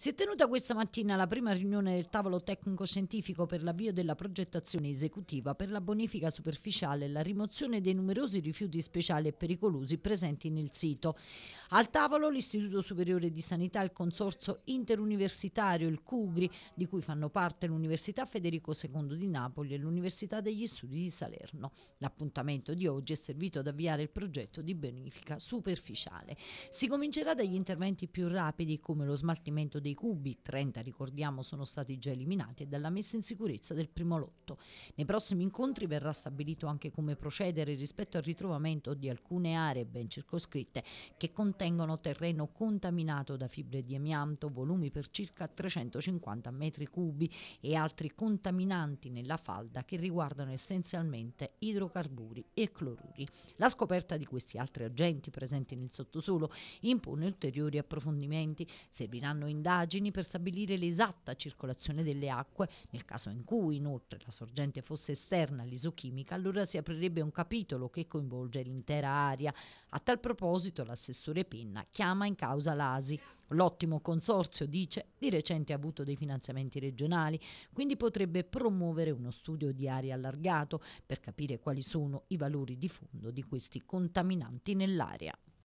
Si è tenuta questa mattina la prima riunione del tavolo tecnico-scientifico per l'avvio della progettazione esecutiva per la bonifica superficiale e la rimozione dei numerosi rifiuti speciali e pericolosi presenti nel sito. Al tavolo l'Istituto Superiore di Sanità e il Consorzio Interuniversitario, il CUGRI, di cui fanno parte l'Università Federico II di Napoli e l'Università degli Studi di Salerno. L'appuntamento di oggi è servito ad avviare il progetto di bonifica superficiale. Si comincerà dagli interventi più rapidi come lo smaltimento dei dei cubi, 30 ricordiamo sono stati già eliminati, e dalla messa in sicurezza del primo lotto. Nei prossimi incontri verrà stabilito anche come procedere rispetto al ritrovamento di alcune aree ben circoscritte che contengono terreno contaminato da fibre di amianto, volumi per circa 350 metri cubi e altri contaminanti nella falda che riguardano essenzialmente idrocarburi e cloruri. La scoperta di questi altri agenti presenti nel sottosuolo impone ulteriori approfondimenti, serviranno indagini indagini per stabilire l'esatta circolazione delle acque. Nel caso in cui inoltre la sorgente fosse esterna all'isochimica, allora si aprirebbe un capitolo che coinvolge l'intera area. A tal proposito l'assessore Penna chiama in causa l'ASI. L'ottimo consorzio, dice, di recente ha avuto dei finanziamenti regionali, quindi potrebbe promuovere uno studio di aria allargato per capire quali sono i valori di fondo di questi contaminanti nell'area.